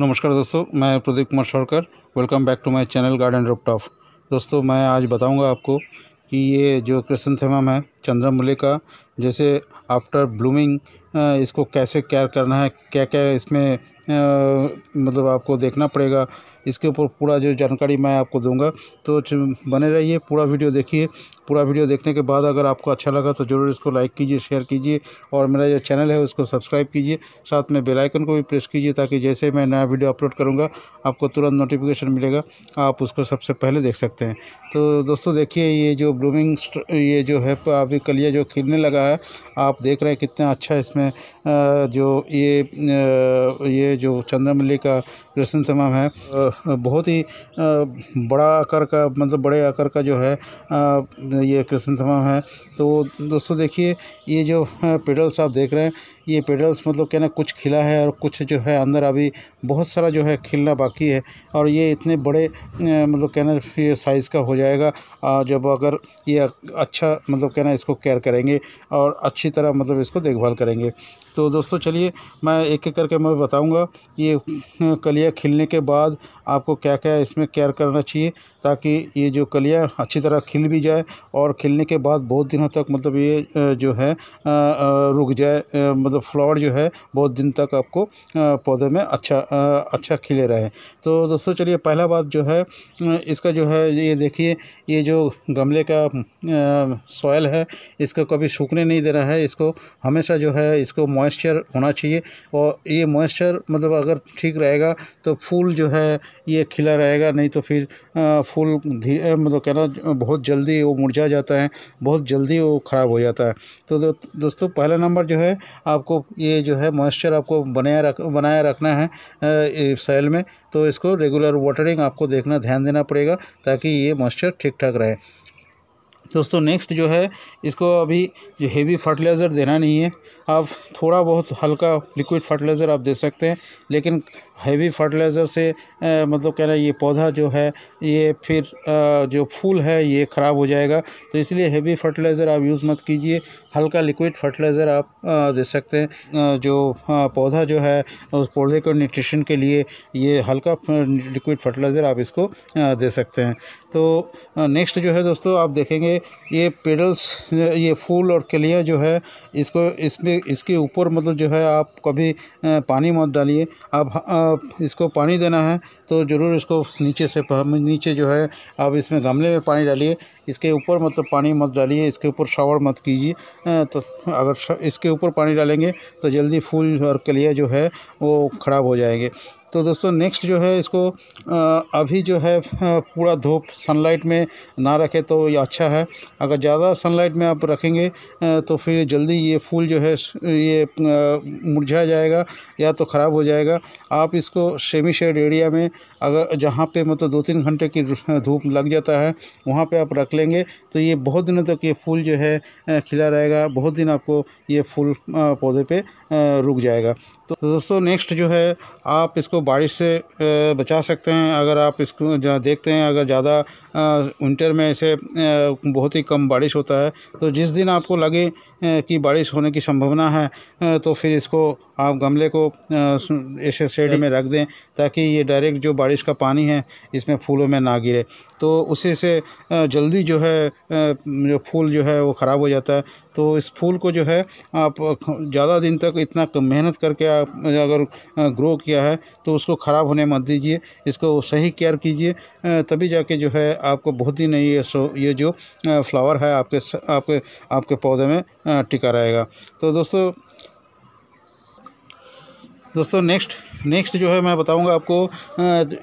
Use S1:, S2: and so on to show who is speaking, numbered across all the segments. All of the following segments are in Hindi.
S1: नमस्कार दोस्तों मैं Pradeep Kumar Shaulkar welcome back to my channel garden rooftop दोस्तों मैं आज बताऊंगा आपको कि ये जो थेमम है चंद्रमूल्य का जैसे आफ्टर ब्लूमिंग इसको कैसे केयर करना है क्या क्या इसमें आ, मतलब आपको देखना पड़ेगा इसके ऊपर पूरा जो जानकारी मैं आपको दूंगा तो बने रहिए पूरा वीडियो देखिए पूरा वीडियो देखने के बाद अगर आपको अच्छा लगा तो ज़रूर इसको लाइक कीजिए शेयर कीजिए और मेरा जो चैनल है उसको सब्सक्राइब कीजिए साथ में बेलाइकन को भी प्रेस कीजिए ताकि जैसे मैं नया वीडियो अपलोड करूँगा आपको तुरंत नोटिफिकेशन मिलेगा आप उसको सबसे पहले देख सकते हैं तो दोस्तों देखिए ये जो ब्लूमिंग ये जो है अभी कलिया जो खिलने लगा है आप देख रहे हैं कितना अच्छा इसमें जो ये ये जो चंद्रमल्ली का रसन तमाम है बहुत ही बड़ा आकार का मतलब बड़े आकार का जो है ये क्रिसंथमम है तो दोस्तों देखिए ये जो पेडल्स आप देख रहे हैं ये पेडल्स मतलब कहना कुछ खिला है और कुछ जो है अंदर अभी बहुत सारा जो है खिलना बाकी है और ये इतने बड़े मतलब कहना ये साइज़ का हो जाएगा जब अगर ये अच्छा मतलब कहना इसको केयर करेंगे और अच्छी तरह मतलब इसको देखभाल करेंगे तो दोस्तों चलिए मैं एक एक करके मैं बताऊंगा ये कलिया खिलने के बाद आपको क्या क्या इसमें केयर करना चाहिए ताकि ये जो कलिया अच्छी तरह खिल भी जाए और खिलने के बाद बहुत दिनों तक मतलब ये जो है रुक जाए मतलब फ्लावर जो है बहुत दिन तक आपको पौधे में अच्छा अच्छा खिले रहे तो दोस्तों चलिए पहला बात जो है इसका जो है ये देखिए ये जो गमले का सॉयल है इसको कभी सूखने नहीं देना है इसको हमेशा जो है इसको मॉइस्चर होना चाहिए और ये मॉइस्चर मतलब अगर ठीक रहेगा तो फूल जो है ये खिला रहेगा नहीं तो फिर फूल मतलब कहना बहुत जल्दी वो मुरझा जाता है बहुत जल्दी वो ख़राब हो जाता है तो दो, दोस्तों पहला नंबर जो है आपको ये जो है मॉइस्चर आपको बनाया रख बनाया रखना है सेल में तो इसको रेगुलर वाटरिंग आपको देखना ध्यान देना पड़ेगा ताकि ये मॉइस्चर ठीक ठाक रहे दोस्तों नेक्स्ट जो है इसको अभी जो हेवी फर्टिलाइज़र देना नहीं है आप थोड़ा बहुत हल्का लिक्विड फर्टिलाइज़र आप दे सकते हैं लेकिन हैवी फर्टिलाइज़र से मतलब कह रहा है ये पौधा जो है ये फिर जो फूल है ये ख़राब हो जाएगा तो इसलिए हैवी फर्टिलाइज़र आप यूज़ मत कीजिए हल्का लिक्विड फर्टिलाइज़र आप दे सकते हैं जो पौधा जो है उस पौधे को न्यूट्रिशन के लिए ये हल्का लिक्विड फर्टिलाइज़र आप इसको दे सकते हैं तो नेक्स्ट जो है दोस्तों आप देखेंगे ये पेडल्स ये फूल और कलिया जो है इसको इसमें इसके ऊपर मतलब जो है आप कभी पानी मत डालिए आप इसको पानी देना है तो ज़रूर इसको नीचे से नीचे जो है आप इसमें गमले में पानी डालिए इसके ऊपर मतलब पानी मत डालिए इसके ऊपर शावर मत कीजिए तो अगर इसके ऊपर पानी डालेंगे तो जल्दी फूल और कलिया जो है वो ख़राब हो जाएंगे तो दोस्तों नेक्स्ट जो है इसको अभी जो है पूरा धूप सनलाइट में ना रखें तो ये अच्छा है अगर ज़्यादा सनलाइट में आप रखेंगे तो फिर जल्दी ये फूल जो है ये मुरझा जाएगा या तो ख़राब हो जाएगा आप इसको सेमी शेड एरिया में अगर जहाँ पे मतलब दो तीन घंटे की धूप लग जाता है वहाँ पे आप रख लेंगे तो ये बहुत दिनों तक ये फूल जो है खिला रहेगा बहुत दिन आपको ये फूल पौधे पे रुक जाएगा तो दोस्तों नेक्स्ट जो है आप इसको बारिश से बचा सकते हैं अगर आप इसको देखते हैं अगर ज़्यादा विंटर में ऐसे बहुत ही कम बारिश होता है तो जिस दिन आपको लगे कि बारिश होने की संभावना है तो फिर इसको आप गमले को ऐसे शेड में रख दें ताकि ये डायरेक्ट जो बारिश का पानी है इसमें फूलों में ना गिरे तो उसी से जल्दी जो है जो फूल जो है वो ख़राब हो जाता है तो इस फूल को जो है आप ज़्यादा दिन तक इतना मेहनत करके आप अगर ग्रो किया है तो उसको ख़राब होने मत दीजिए इसको सही केयर कीजिए तभी जाके जो है आपको बहुत नहीं ये सो ये जो फ्लावर है आपके आपके आपके पौधे में टिका रहेगा तो दोस्तों दोस्तों नेक्स्ट नेक्स्ट जो है मैं बताऊंगा आपको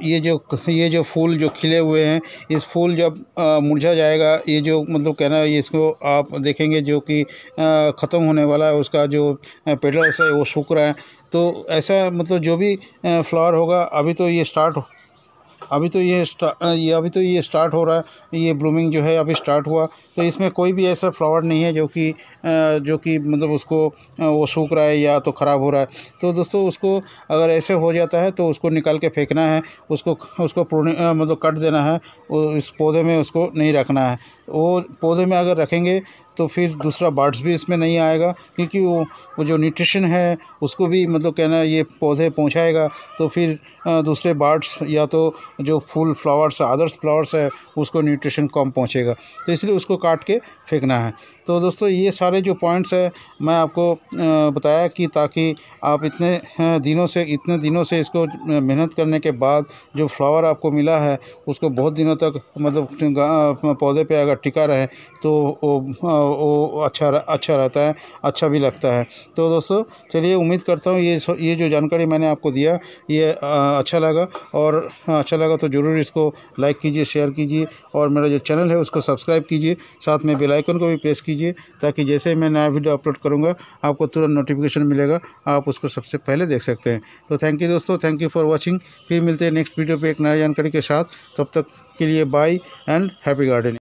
S1: ये जो ये जो फूल जो खिले हुए हैं इस फूल जब मुरझा जाएगा ये जो मतलब कहना है इसको आप देखेंगे जो कि ख़त्म होने वाला है उसका जो पेटल्स है वो सूख रहा है तो ऐसा मतलब जो भी फ्लावर होगा अभी तो ये स्टार्ट अभी तो ये ये अभी तो ये स्टार्ट हो रहा है ये ब्लूमिंग जो है अभी स्टार्ट हुआ तो इसमें कोई भी ऐसा फ्लावर नहीं है जो कि जो कि मतलब उसको वो सूख रहा है या तो ख़राब हो रहा है तो दोस्तों उसको अगर ऐसे हो जाता है तो उसको निकाल के फेंकना है उसको उसको मतलब कट देना है इस पौधे में उसको नहीं रखना है वो पौधे में अगर रखेंगे तो फिर दूसरा बर्ड्स भी इसमें नहीं आएगा क्योंकि वो वो जो न्यूट्रिशन है उसको भी मतलब कहना ये पौधे पहुंचाएगा तो फिर दूसरे बर्ड्स या तो जो फूल फ्लावर्स अदर्स फ्लावर्स है उसको न्यूट्रिशन कम पहुंचेगा तो इसलिए उसको काट के फेंकना है तो दोस्तों ये सारे जो पॉइंट्स है मैं आपको बताया कि ताकि आप इतने दिनों से इतने दिनों से इसको मेहनत करने के बाद जो फ्लावर आपको मिला है उसको बहुत दिनों तक मतलब पौधे पे अगर टिका रहे तो वो वो अच्छा अच्छा रहता है अच्छा भी लगता है तो दोस्तों चलिए उम्मीद करता हूँ ये ये जो जानकारी मैंने आपको दिया ये अच्छा लगा और हाँ, अच्छा लगा तो ज़रूर इसको लाइक कीजिए शेयर कीजिए और मेरा जो चैनल है उसको सब्सक्राइब कीजिए साथ में बेलाइकन को भी प्रेस कीजिए ताकि जैसे मैं नया वीडियो अपलोड करूँगा आपको तुरंत नोटिफिकेशन मिलेगा आप उसको सबसे पहले देख सकते हैं तो थैंक यू दोस्तों थैंक यू फॉर वॉचिंग फिर मिलते हैं नेक्स्ट वीडियो पर एक नया जानकारी के साथ तब तक के लिए बाय एंड हैप्पी गार्डनिंग